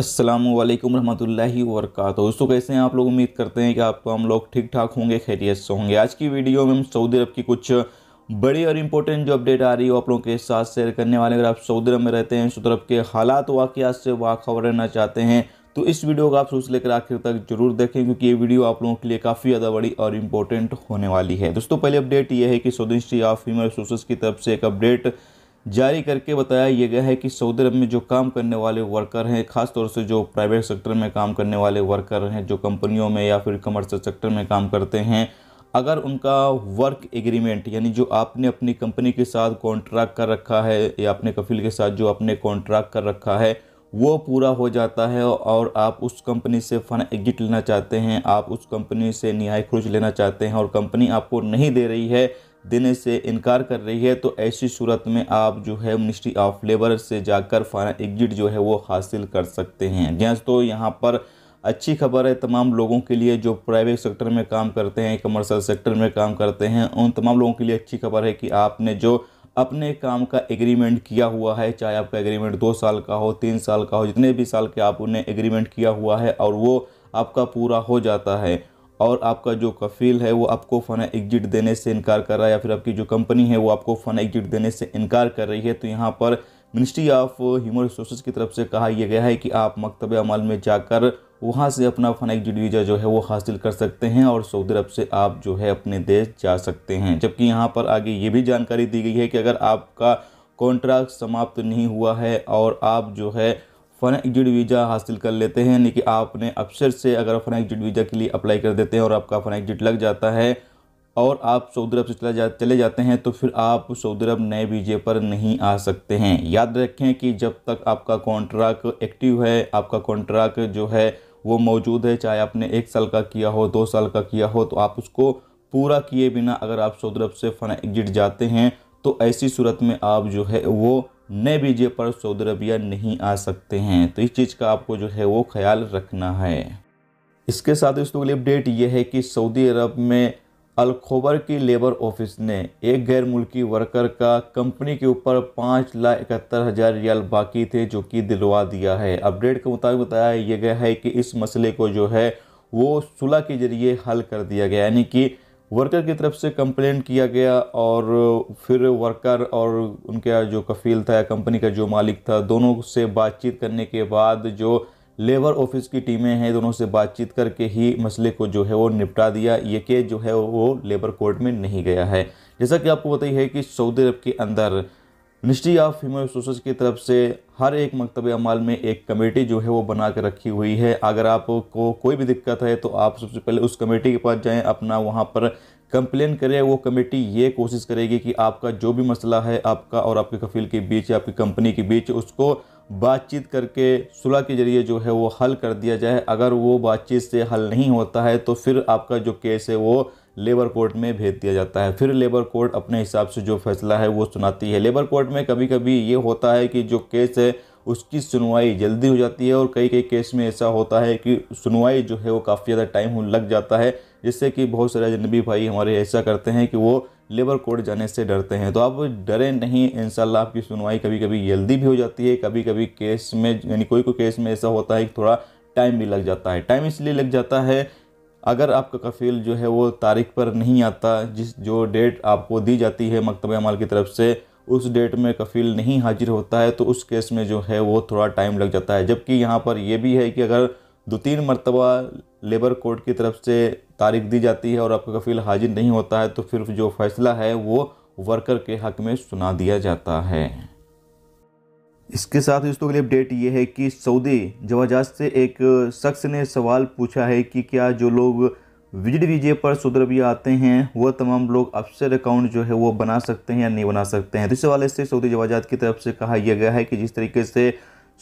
असलम वरहमतुल्लाहि वरकत दोस्तों कैसे हैं आप लोग उम्मीद करते हैं कि आपको हम लोग ठीक ठाक होंगे खैरियत से होंगे आज की वीडियो में हम सऊदी अरब की कुछ बड़ी और इम्पोर्टेंट जो अपडेट आ रही है आप लोगों के साथ शेयर करने वाले अगर आप सऊदी अरब में रहते हैं सऊदी अरब के हालात वाकियात से वाखबर रहना चाहते हैं तो इस वीडियो को आप सोच लेकर आखिर तक जरूर देखें क्योंकि ये वीडियो आप लोगों के लिए काफ़ी ज़्यादा बड़ी और इम्पोर्टेंट होने वाली है दोस्तों पहले अपडेट ये है कि Saudi institute of human resource की तरफ से एक अपडेट जारी करके बताया यह गया है कि सऊदी अरब में जो काम करने वाले वर्कर हैं खासतौर से जो प्राइवेट सेक्टर में काम करने वाले वर्कर हैं जो कंपनियों में या फिर कमर्शियल सेक्टर में काम करते हैं अगर उनका वर्क एग्रीमेंट यानी जो आपने अपनी कंपनी के साथ कॉन्ट्रैक्ट कर रखा है या अपने कफिल के साथ जो आपने कॉन्ट्रैक्ट कर रखा है वो पूरा हो जाता है और आप उस कंपनी से फन एग्जिट लेना चाहते हैं आप उस कंपनी से नहाय खुश लेना चाहते हैं और कंपनी आपको नहीं दे रही है देने से इनकार कर रही है तो ऐसी सूरत में आप जो है मिनिस्ट्री ऑफ लेबर से जाकर फाइनल एग्जिट जो है वो हासिल कर सकते हैं जैसे तो यहाँ पर अच्छी खबर है तमाम लोगों के लिए जो प्राइवेट सेक्टर में काम करते हैं कमर्शल सेक्टर में काम करते हैं उन तमाम लोगों के लिए अच्छी खबर है कि आपने जो अपने काम का एग्रीमेंट किया हुआ है चाहे आपका एग्रीमेंट दो साल का हो तीन साल का हो जितने भी साल के आप उन्हें एग्रीमेंट किया हुआ है और वो आपका पूरा हो जाता है और आपका जो कफील है वो आपको फ़ना एग्जिट देने से इनकार कर रहा है या फिर आपकी जो कंपनी है वो आपको फ़ना एग्जिट देने से इनकार कर रही है तो यहाँ पर मिनिस्ट्री ऑफ ह्यूमन रिसोर्सेज की तरफ से कहा यह गया है कि आप मकतब अमल में जाकर वहाँ से अपना फ़न एग्जिट वीज़ा जो है वो हासिल कर सकते हैं और सऊदी अरब से आप जो है अपने देश जा सकते हैं जबकि यहाँ पर आगे ये भी जानकारी दी गई है कि अगर आपका कॉन्ट्रैक्ट समाप्त नहीं हुआ है और आप जो है फ़न एग्जिट वीज़ा हासिल कर लेते हैं यानी कि आपने अफसर से अगर फ़न एग्जिट वीज़ा के लिए अप्लाई कर देते हैं और आपका फ़न एग्जिट लग जाता है और आप सऊदी अरब से चला जा चले जाते हैं तो फिर आप सऊदी अरब नए वीज़े पर नहीं आ सकते हैं याद रखें कि जब तक आपका कॉन्ट्रैक्ट एक्टिव है आपका कॉन्ट्रैक्ट जो है वो मौजूद है चाहे आपने एक साल का किया हो दो साल का किया हो तो आप उसको पूरा किए बिना अगर आप सऊदी अरब से फ़न एग्जिट जाते हैं तो ऐसी सूरत में आप जो है वो नए वीज़े पर सऊदी अरबिया नहीं आ सकते हैं तो इस चीज़ का आपको जो है वो ख्याल रखना है इसके साथ दोस्तों अगली अपडेट ये है कि सऊदी अरब में अलखोबर की लेबर ऑफिस ने एक गैर मुल्की वर्कर का कंपनी के ऊपर पाँच लाख इकहत्तर हज़ार रियाल बाकी थे जो कि दिलवा दिया है अपडेट के मुताबिक बताया यह गया है कि इस मसले को जो है वो सुलह के जरिए हल कर दिया गया यानी कि वर्कर की तरफ से कंप्लेंट किया गया और फिर वर्कर और उनका जो कफील था कंपनी का जो मालिक था दोनों से बातचीत करने के बाद जो लेबर ऑफिस की टीमें हैं दोनों से बातचीत करके ही मसले को जो है वो निपटा दिया ये केस जो है वो लेबर कोर्ट में नहीं गया है जैसा कि आपको बताइए है कि सऊदी अरब के अंदर मिनिस्ट्री ऑफ ह्यूमन रिसोर्स की तरफ से हर एक मकतब अमाल में एक कमेटी जो है वो बना कर रखी हुई है अगर आपको कोई भी दिक्कत है तो आप सबसे पहले उस कमेटी के पास जाएं अपना वहाँ पर कंप्लेन करें वो कमेटी ये कोशिश करेगी कि आपका जो भी मसला है आपका और आपके कफील के बीच या आपकी कंपनी के बीच उसको बातचीत करके सुलह के ज़रिए जो है वो हल कर दिया जाए अगर वो बातचीत से हल नहीं होता है तो फिर आपका जो केस है वो लेबर कोर्ट में भेज दिया जाता है फिर लेबर कोर्ट अपने हिसाब से जो फैसला है वो सुनाती है लेबर कोर्ट में कभी कभी ये होता है कि जो केस है उसकी सुनवाई जल्दी हो जाती है और कई कई केस में ऐसा होता है कि सुनवाई जो है वो काफ़ी ज़्यादा टाइम लग जाता है जिससे कि बहुत सारे अजनबी भाई हमारे ऐसा करते हैं कि वो लेबर कोर्ट जाने से डरते हैं तो आप डरें नहीं इन आपकी सुनवाई कभी कभी जल्दी भी हो जाती है कभी कभी केस में यानी कोई कोई केस में ऐसा होता है कि थोड़ा टाइम भी लग जाता है टाइम इसलिए लग जाता है अगर आपका कफ़ील जो है वो तारीख पर नहीं आता जिस जो डेट आपको दी जाती है मकतब अमाल की तरफ से उस डेट में कफ़ील नहीं हाजिर होता है तो उस केस में जो है वो थोड़ा टाइम लग जाता है जबकि यहाँ पर यह भी है कि अगर दो तीन मरतबा लेबर कोर्ट की तरफ से तारीख दी जाती है और आपका कफ़ील हाजिर नहीं होता है तो फिर जो फ़ैसला है वो वर्कर के हक़ में सुना दिया जाता है इसके साथ दोस्तों अगली अपडेट ये है कि सऊदी जवाजात से एक शख्स ने सवाल पूछा है कि क्या जो लोग विजिट वीजे पर सऊदी अरबिया आते हैं वह तमाम लोग अफसर अकाउंट जो है वो बना सकते हैं या नहीं बना सकते हैं तो इस हवाले से सऊदी जवाजात की तरफ से कहा यह गया है कि जिस तरीके से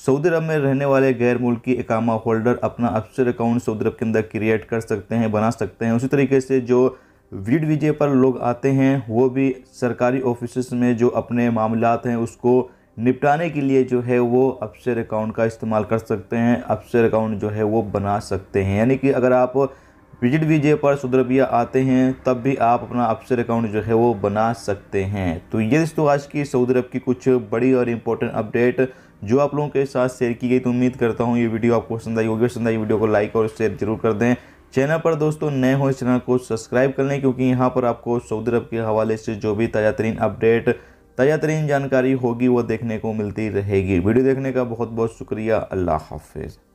सऊदी अरब में रहने वाले गैर मुल्की इकामा होल्डर अपना अफसर अकाउंट सऊदी अरब के अंदर क्रिएट कर सकते हैं बना सकते हैं उसी तरीके से जो विजिट वीजे पर लोग आते हैं वो भी सरकारी ऑफिस में जो अपने मामला हैं उसको निपटाने के लिए जो है वो अपसेर अकाउंट का इस्तेमाल कर सकते हैं अपसेर अकाउंट जो है वो बना सकते हैं यानी कि अगर आप विजिट वीजे पर सुदरबिया आते हैं तब भी आप अपना अपसर अकाउंट जो है वो बना सकते हैं तो ये दोस्तों आज की सऊदी अरब की कुछ बड़ी और इम्पोर्टेंट अपडेट जो आप लोगों के साथ शेयर की गई तो उम्मीद करता हूँ ये वीडियो आपको पसंद आई होगी पसंद आई वीडियो को लाइक और शेयर जरूर कर दें चैनल पर दोस्तों नए हो इस चैनल को सब्सक्राइब कर लें क्योंकि यहाँ पर आपको सऊदी अरब के हवाले से जो भी ताज़ा तरीन अपडेट ताज़ा तरीन जानकारी होगी वो देखने को मिलती रहेगी वीडियो देखने का बहुत बहुत शुक्रिया अल्लाह हाफिज़